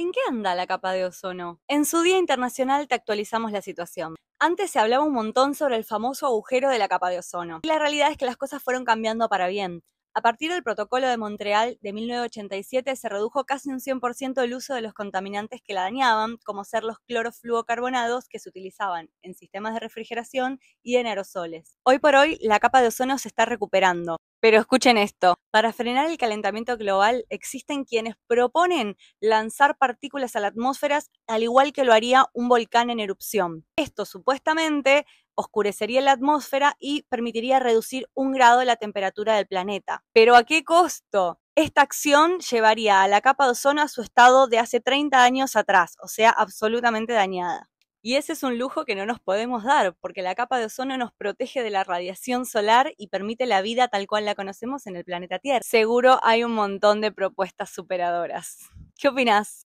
¿En qué anda la capa de ozono? En su Día Internacional te actualizamos la situación. Antes se hablaba un montón sobre el famoso agujero de la capa de ozono. Y la realidad es que las cosas fueron cambiando para bien. A partir del protocolo de Montreal de 1987 se redujo casi un 100% el uso de los contaminantes que la dañaban, como ser los clorofluocarbonados que se utilizaban en sistemas de refrigeración y en aerosoles. Hoy por hoy, la capa de ozono se está recuperando. Pero escuchen esto, para frenar el calentamiento global existen quienes proponen lanzar partículas a la atmósfera al igual que lo haría un volcán en erupción. Esto supuestamente oscurecería la atmósfera y permitiría reducir un grado la temperatura del planeta. Pero ¿a qué costo? Esta acción llevaría a la capa de ozono a su estado de hace 30 años atrás, o sea, absolutamente dañada. Y ese es un lujo que no nos podemos dar, porque la capa de ozono nos protege de la radiación solar y permite la vida tal cual la conocemos en el planeta Tierra. Seguro hay un montón de propuestas superadoras. ¿Qué opinas?